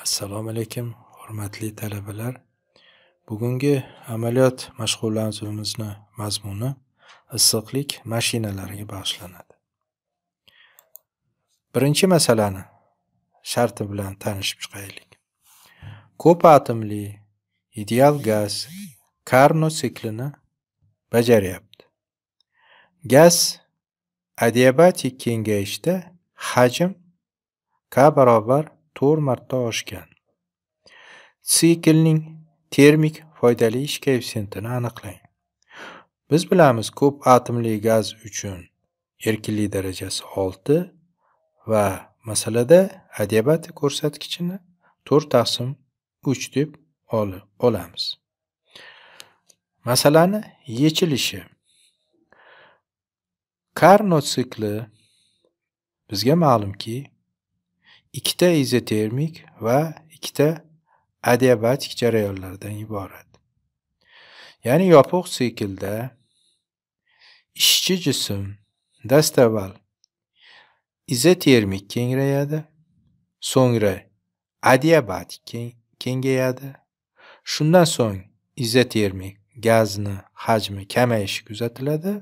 assalomu alaykum hurmatli talabalar bugungi amaliyot mashg'ulotimizni mazmuni issiqlik mashinalariga bag'ishlanadi birinchi masalani sharti bilan tanishib chiqaylik ko'p atomli ideal gaz karno siklini bajaryapti gaz adiabatik kengayishda hajm k barobar to'rt marta oshgan siklning termik foydali ish koeffitsientini aniqlang biz bilamiz ko'p atomli gaz uchun erkinlik darajasi olti va masalada adiabat ko'rsatkichini to'rt taqsim uch deb olamiz masalani yechilishi karno sikli bizga ma'lumki ikkita izotermik va ikkita adiabatik jarayonlardan iborat. Ya'ni yopiq siklda ishchi jism dastavval izotermik kengrayadi, so'ngra adiabatik kengayadi. Shundan so'ng izotermik gazni hajmi kamayishi kuzatiladi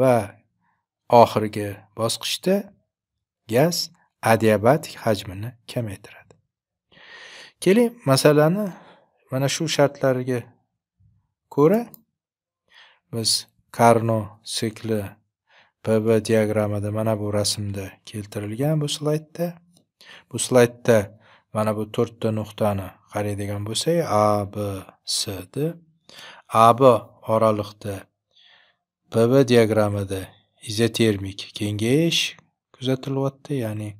va oxirgi bosqichda gaz adiabatik hajmini kamaytiradi keling masalani mana shu shartlarga ko'ra biz karno sikli pb diagrammada mana bu rasmda keltirilgan bu slaydda bu slaydda mana bu to'rtta nuqtani qaraydigan bo'lsak a b s d a b oraliqda pb diagrammada izotermik kengayish kuzatilyapti ya'ni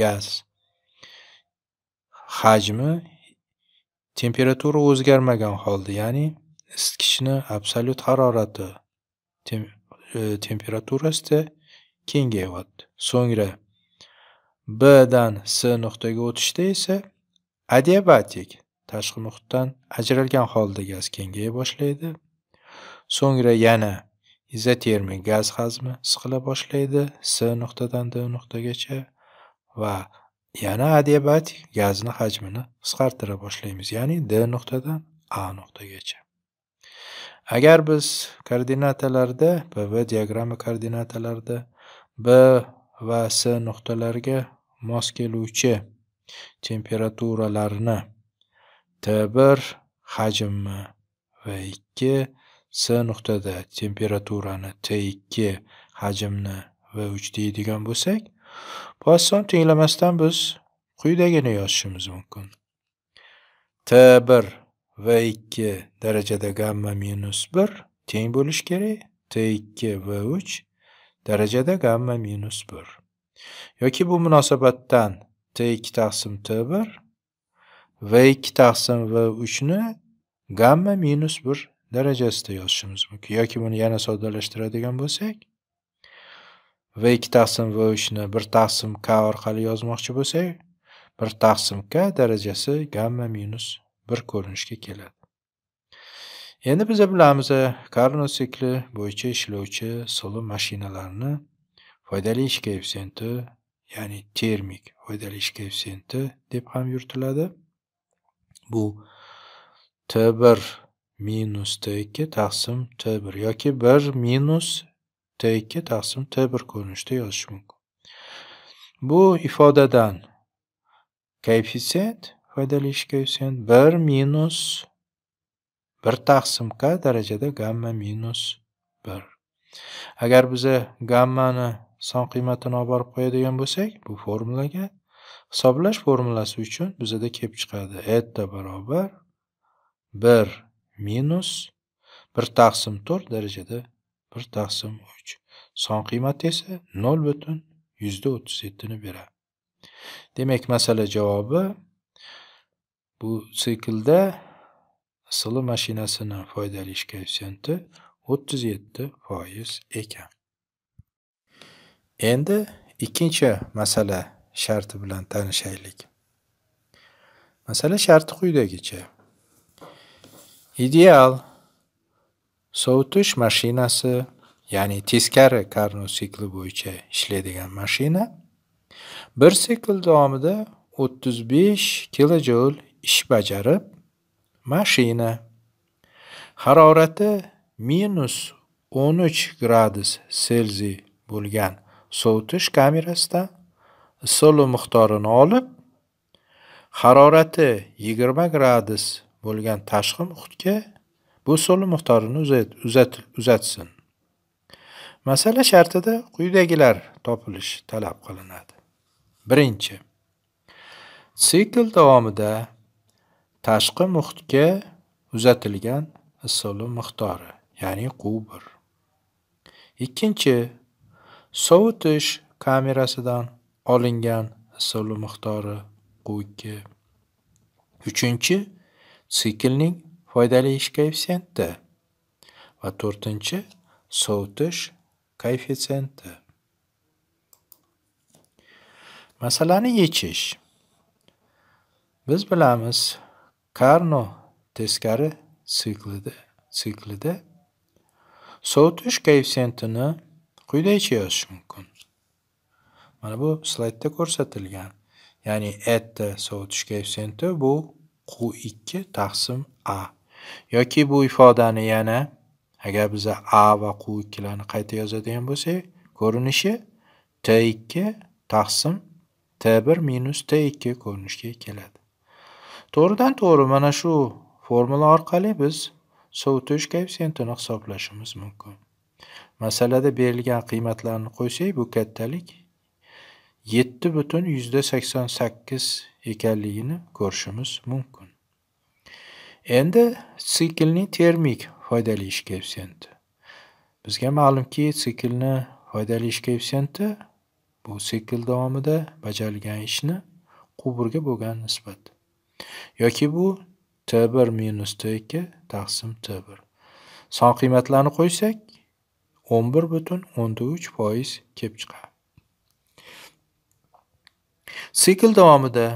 gaz hajmi temperatura o'zgarmagan holda ya'ni isitgichni absolyut harorati tem, e, temperaturasida kengayyapti so'ngra b dan s nuqtaga o'tishda esa adiabatik tashqi muhitdan ajralgan holda gaz kengaya boshlaydi so'ngra yana izotermik gaz hazmi siqila boshlaydi s nuqtadan d nuqtagacha va yana adiabatik gazni hajmini qisqartira boshlaymiz ya'ni d nuqtadan a nuqtagacha agar biz koordinatalarda b v diagramma koordinatalarida b va s nuqtalariga mos keluvchi temperaturalarni t1 hajmmi v2 s nuqtada temperaturani t2 hajmni v3 deydigan bo'lsak Payson tenglamasdan biz quyidagini yozishimiz mumkin. T1 va 2 darajada gamma minus 1 teng bo'lish kerak. T2 va 3 darajada gamma minus 1. Yoki bu munosabatdan T2 taqsim T1 V2 taqsim V3 ni gamma minus 1 darajasida yozishimiz mumkin. Yoki buni yana soddalashtiradigan bo'lsak, va ikki taqsim v uchni bir taqsim k orqali yozmoqchi bo'lsak bir taqsim k darajasi gamma minus bir ko'rinishga keladi endi biz bilamiz karno sikli bo'yicha ishlovchi suli mashinalarni foydali ish koeffitsiyenti ya'ni termik foydali ish koeffitsiyenti deb ham yuritiladi bu t bir minus t ikki taqsim t bir yoki bir minus T2 taqsim T1 ko'rinishda yozish mumkin. Bu ifodadan koeffitsient, foydali koeffitsient 1 minus 1 taqsim k darajada gamma minus 1. Agar biza gammani son qiymatini olib borib qo'yadigan bo'lsak, bu formulaga hisoblash formulasi uchun bizada kelib chiqadi. eta barobar 1 minus 1 taqsim 4 darajada 1 taqsim 3. son qiymati esa nol butun yuzda o'ttiz yettini beradi demak masala javobi bu siklda isili mashinasini foydali ish koeffitsiyenti o'ttiz yetti foiz ekan endi ikkinchi masala sharti bilan tanishaylik masala sharti quyidagicha ideal sovutish mashinasi ya'ni teskari karno sikli bo'yicha ishlaydigan mashina bir sikl davomida 35 kilojoul ish bajarib mashina harorati minus 13 gradus selsiy bo'lgan sovutish kamerasidan solo miqdorini olib harorati 20 gradus bo'lgan tashqi muhitga bu solo miqdorini uzatsin masala shartida quyidagilar topilish talab qilinadi birinchi sikl davomida tashqi muhitga uzatilgan issiqlik miqdori ya'ni q bir ikkinchi sovutish kamerasidan olingan issiqlik miqdori q ikki uchinchi siklning foydali ish koeffitsiyenti va to'rtinchi sovutish koeffitsenti. Masalani yechish. Biz bilamiz, Karno teskari siklida siklida sovutish koeffitsentini quyidagicha yozish mumkin. Mana bu slaydda ko'rsatilgan. Ya'ni etda sovutish koeffitsenti bu Q2 taqsim A. yoki bu ifodani yana agar biz a va q ikkilarini qayta yozadigan bo'lsak ko'rinishi t2 taqsim t1 minus t2 ko'rinishga keladi to'g'ridan to'g'ri mana shu formula orqali biz sovutish koeffitsiyentini hisoblashimiz mumkin masalada berilgan qiymatlarni qo'ysak bu kattalik yetti butun yuzda sakson sakkiz ekanligini ko'rishimiz mumkin endi siklning termik foydali ish koeffitsienti bizga ma'lumki siklni foydali ish koeffitsienti bu sikl davomida bajarilgan ishni quburga bo'lgan nisbat yoki bu t bir minus t ikki taqsim t bir son qiymatlarni qo'ysak o'n bir butun o'nta uch foiz kelib chiqadi sikl davomida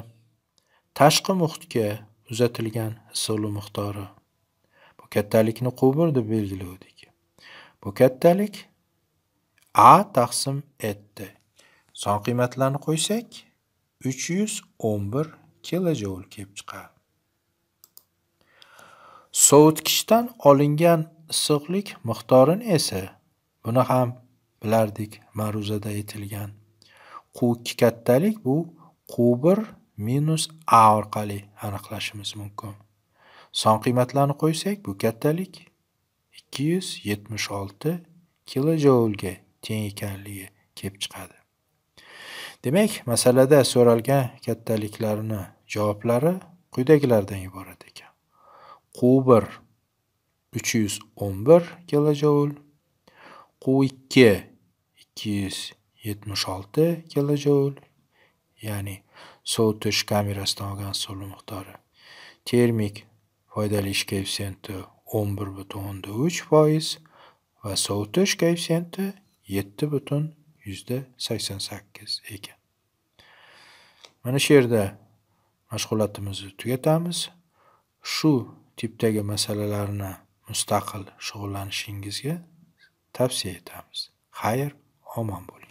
tashqi muhitga uzatilgan issiqlik miqdori bu kattalikni quvur deb belgilavdik bu kattalik a taqsim etdi son qiymatlarni qo'ysak uch yuz o'n bir kilojoul kelib chiqadi sovutkichdan olingan issiqlik miqdorini esa buni ham bilardik ma'ruzada aytilgan quvki kattalik bu q bir minus a orqali aniqlashimiz mumkin Son qiymatlarni qo'ysak, bu kattalik 276 kilojoulga teng ekanligi kelib chiqadi. Demak, masalada so'ralgan kattaliklarni javoblari quyidagilardan iborat ekan. Q1 311 kilojoul, Q2 276 kilojoul, ya'ni sovutish kamerasidan olgan suvni miqdori. Termik foydali ish koeffitsiyenti 11.3 foiz va sovutish koeffitsiyenti sakkiz ekan mana shu yerda mashg'ulotimizni tugatamiz shu tipdagi masalalarni mustaqil shug'ullanishingizga tavsiya etamiz xayr omon bo'ling